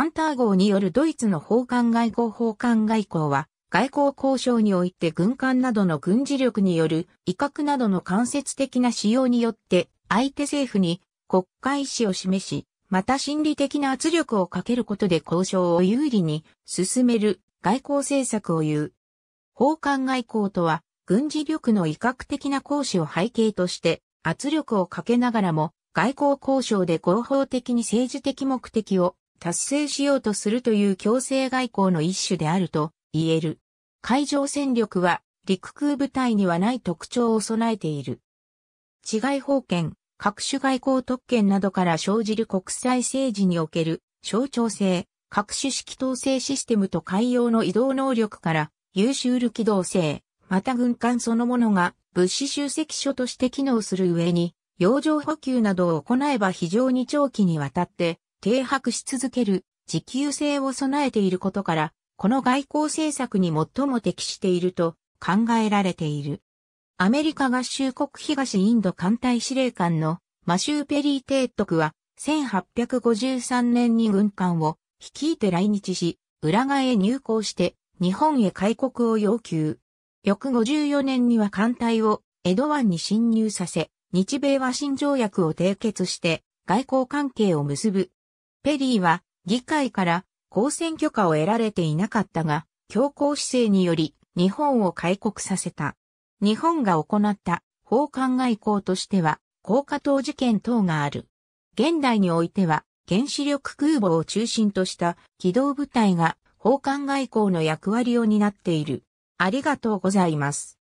パンター号によるドイツの奉還外交奉還外交は、外交交渉において軍艦などの軍事力による威嚇などの間接的な使用によって、相手政府に国家意思を示し、また心理的な圧力をかけることで交渉を有利に進める外交政策を言う。奉還外交とは、軍事力の威嚇的な行使を背景として、圧力をかけながらも、外交交渉で合法的に政治的目的を達成しようとするという強制外交の一種であると言える。海上戦力は陸空部隊にはない特徴を備えている。治外法権、各種外交特権などから生じる国際政治における象徴性、各種式統制システムと海洋の移動能力から優秀る機動性、また軍艦そのものが物資集積所として機能する上に、洋上補給などを行えば非常に長期にわたって停泊し続ける持久性を備えていることから、この外交政策に最も適していると考えられている。アメリカ合衆国東インド艦隊司令官のマシュー・ペリー提督は1853年に軍艦を率いて来日し、裏側へ入港して日本へ開国を要求。翌54年には艦隊を江戸湾に侵入させ、日米和親条約を締結して外交関係を結ぶペリーは議会から公選許可を得られていなかったが、強硬姿勢により日本を開国させた。日本が行った奉還外交としては、高架島事件等がある。現代においては、原子力空母を中心とした機動部隊が奉還外交の役割を担っている。ありがとうございます。